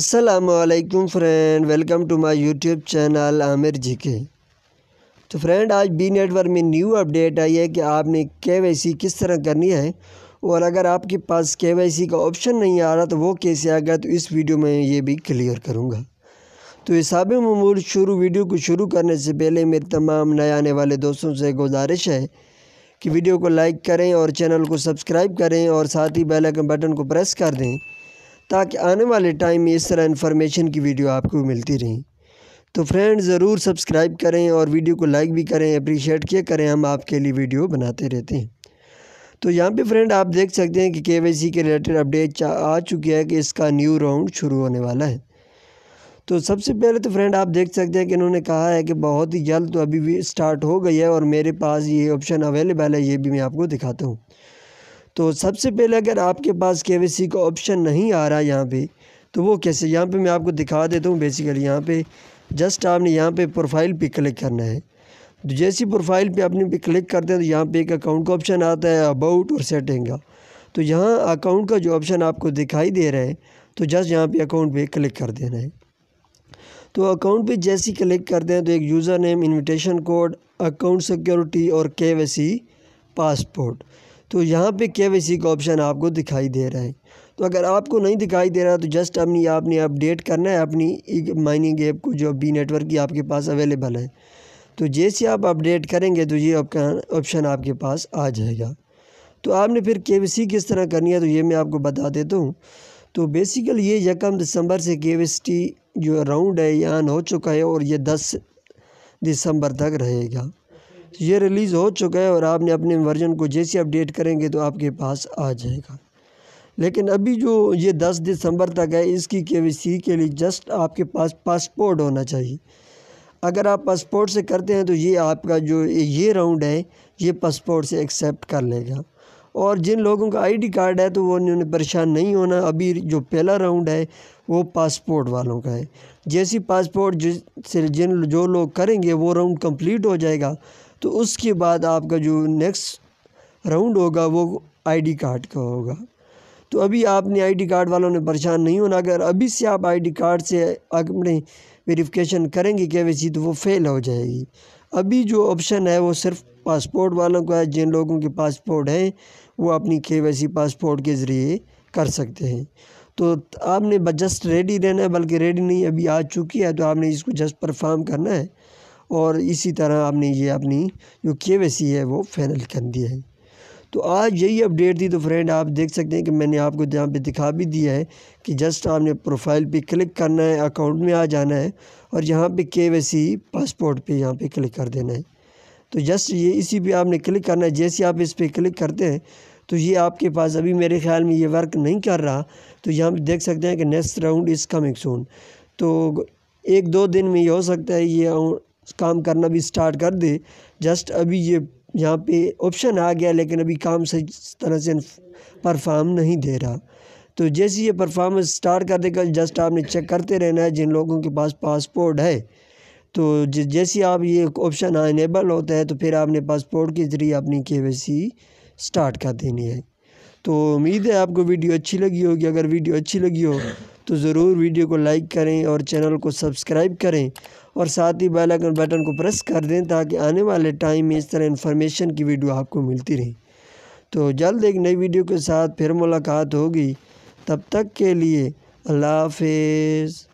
असलकुम friend welcome to my YouTube channel Aamir ji के तो फ्रेंड आज बी नेटवर्क में न्यू अपडेट आई है कि आपने केवाईसी किस तरह करनी है और अगर आपके पास केवाईसी का ऑप्शन नहीं आ रहा तो वो कैसे आ गया तो इस वीडियो में ये भी क्लियर करूँगा तो ये हिसाब ममूल शुरू वीडियो को शुरू करने से पहले मेरे तमाम नए आने वाले दोस्तों से गुजारिश है कि वीडियो को लाइक करें और चैनल को सब्सक्राइब करें और साथ ही बेलकन बटन को प्रेस कर दें ताकि आने वाले टाइम में इस तरह इन्फॉर्मेशन की वीडियो आपको मिलती रहें तो फ्रेंड ज़रूर सब्सक्राइब करें और वीडियो को लाइक भी करें अप्रिशिएट किया करें हम आपके लिए वीडियो बनाते रहते हैं तो यहाँ पे फ्रेंड आप देख सकते हैं कि के के रिलेटेड अपडेट आ चुकी है कि इसका न्यू राउंड शुरू होने वाला है तो सबसे पहले तो फ्रेंड आप देख सकते हैं कि इन्होंने कहा है कि बहुत ही जल्द तो अभी भी स्टार्ट हो गई है और मेरे पास ये ऑप्शन अवेलेबल है ये भी मैं आपको दिखाता हूँ तो सबसे पहले अगर आपके पास के का ऑप्शन नहीं आ रहा यहाँ पे तो वो कैसे यहाँ पे मैं आपको दिखा देता हूँ बेसिकली यहाँ पे जस्ट आपने यहाँ पे प्रोफाइल पे क्लिक करना है तो जैसी प्रोफाइल पे आपने पे क्लिक करते हैं तो यहाँ पे एक अकाउंट का ऑप्शन आता है अबाउट और सेटिंग का तो यहाँ अकाउंट का जो ऑप्शन आपको दिखाई दे रहा है तो जस्ट यहाँ पे अकाउंट पे क्लिक कर देना है तो अकाउंट पर जैसी क्लिक करते हैं तो एक user name invitation code account security और के पासपोर्ट तो यहाँ पे सी का ऑप्शन आपको दिखाई दे रहा है तो अगर आपको नहीं दिखाई दे रहा तो जस्ट अपनी आपने अपडेट करना है अपनी माइनिंग ऐप को जो बी नेटवर्क की आपके पास अवेलेबल है तो जैसे आप अपडेट करेंगे तो ये आपका ऑप्शन आपके पास आ जाएगा तो आपने फिर के किस तरह करनी है तो ये मैं आपको बता देता हूँ तो बेसिकल ये यकम दिसंबर से के जो राउंड है ये ऑन हो चुका है और ये दस दिसंबर तक रहेगा तो ये रिलीज़ हो चुका है और आपने अपने वर्जन को जैसे अपडेट करेंगे तो आपके पास आ जाएगा लेकिन अभी जो ये दस दिसंबर तक है इसकी के के लिए जस्ट आपके पास पासपोर्ट होना चाहिए अगर आप पासपोर्ट से करते हैं तो ये आपका जो ये राउंड है ये पासपोर्ट से एक्सेप्ट कर लेगा और जिन लोगों का आईडी कार्ड है तो वो उन्होंने परेशान नहीं होना अभी जो पहला राउंड है वो पासपोर्ट वालों का है जैसी पासपोर्ट जिस से जिन जो लोग करेंगे वो राउंड कंप्लीट हो जाएगा तो उसके बाद आपका जो नेक्स्ट राउंड होगा वो आईडी कार्ड का होगा तो अभी आपने आईडी कार्ड वालों ने परेशान नहीं होना अगर अभी से आप आईडी कार्ड से अपने वेरिफिकेशन करेंगे के तो वो फेल हो जाएगी अभी जो ऑप्शन है वो सिर्फ पासपोर्ट वालों का है जिन लोगों के पासपोर्ट हैं वो अपनी के पासपोर्ट के ज़रिए कर सकते हैं तो आपने जस्ट रेडी रहना है बल्कि रेडी नहीं अभी आ चुकी है तो आपने इसको जस्ट परफॉर्म करना है और इसी तरह आपने ये अपनी जो के वैसी है वो फाइनल कर दी है तो आज यही अपडेट थी तो फ्रेंड आप देख सकते हैं कि मैंने आपको यहाँ पे दिखा भी दिया है कि जस्ट आपने प्रोफाइल पे क्लिक करना है अकाउंट में आ जाना है और यहाँ पे के वैसी पासपोर्ट पे यहाँ पे क्लिक कर देना है तो जस्ट ये इसी पे आपने क्लिक करना है जैसे आप इस पर क्लिक करते हैं तो ये आपके पास अभी मेरे ख्याल में ये वर्क नहीं कर रहा तो यहाँ पर देख सकते हैं कि next round is coming soon तो एक दो दिन में ये हो सकता है ये काम करना भी स्टार्ट कर दे जस्ट अभी ये यहाँ पे ऑप्शन आ गया लेकिन अभी काम सही तरह से परफॉर्म नहीं दे रहा तो जैसे ये परफॉर्मेंस स्टार्ट कर देगा जस्ट आपने चेक करते रहना है जिन लोगों के पास पासपोर्ट है तो जैसे आप ये ऑप्शन इनेबल होता है तो फिर आपने पासपोर्ट के ज़रिए अपनी के स्टार्ट कर देनी है तो उम्मीद है आपको वीडियो अच्छी लगी होगी अगर वीडियो अच्छी लगी हो तो ज़रूर वीडियो को लाइक करें और चैनल को सब्सक्राइब करें और साथ ही बेल आइकन बटन को प्रेस कर दें ताकि आने वाले टाइम में इस तरह इन्फॉर्मेशन की वीडियो आपको मिलती रहे तो जल्द एक नई वीडियो के साथ फिर मुलाकात होगी तब तक के लिए अल्लाह हाफिज़